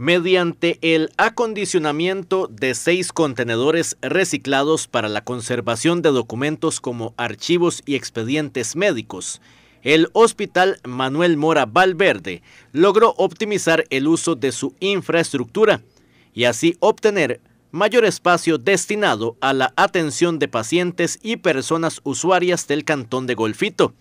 mediante el acondicionamiento de seis contenedores reciclados para la conservación de documentos como archivos y expedientes médicos. El Hospital Manuel Mora Valverde logró optimizar el uso de su infraestructura y así obtener mayor espacio destinado a la atención de pacientes y personas usuarias del Cantón de Golfito.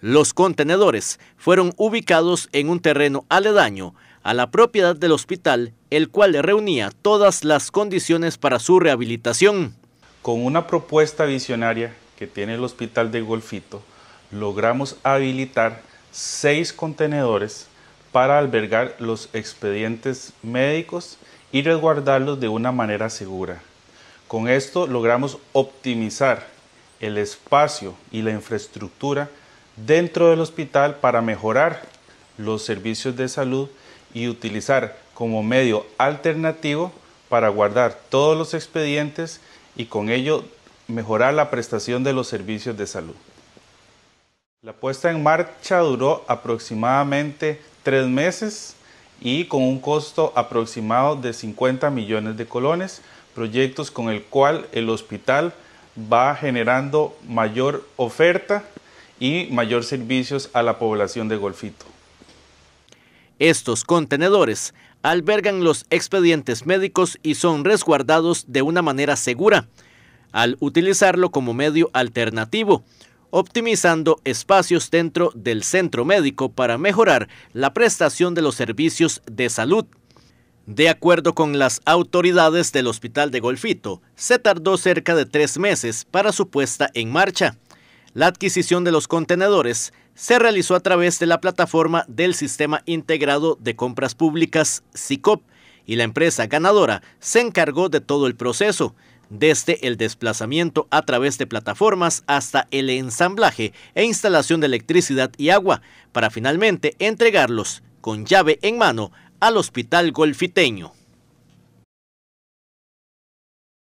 Los contenedores fueron ubicados en un terreno aledaño a la propiedad del hospital, el cual reunía todas las condiciones para su rehabilitación. Con una propuesta visionaria que tiene el hospital de Golfito, logramos habilitar seis contenedores para albergar los expedientes médicos y resguardarlos de una manera segura. Con esto logramos optimizar el espacio y la infraestructura dentro del hospital para mejorar los servicios de salud y utilizar como medio alternativo para guardar todos los expedientes y con ello mejorar la prestación de los servicios de salud. La puesta en marcha duró aproximadamente tres meses y con un costo aproximado de 50 millones de colones, proyectos con el cual el hospital va generando mayor oferta y mayor servicios a la población de Golfito. Estos contenedores albergan los expedientes médicos y son resguardados de una manera segura, al utilizarlo como medio alternativo, optimizando espacios dentro del centro médico para mejorar la prestación de los servicios de salud. De acuerdo con las autoridades del Hospital de Golfito, se tardó cerca de tres meses para su puesta en marcha. La adquisición de los contenedores se realizó a través de la plataforma del Sistema Integrado de Compras Públicas, SICOP, y la empresa ganadora se encargó de todo el proceso, desde el desplazamiento a través de plataformas hasta el ensamblaje e instalación de electricidad y agua, para finalmente entregarlos con llave en mano al Hospital Golfiteño.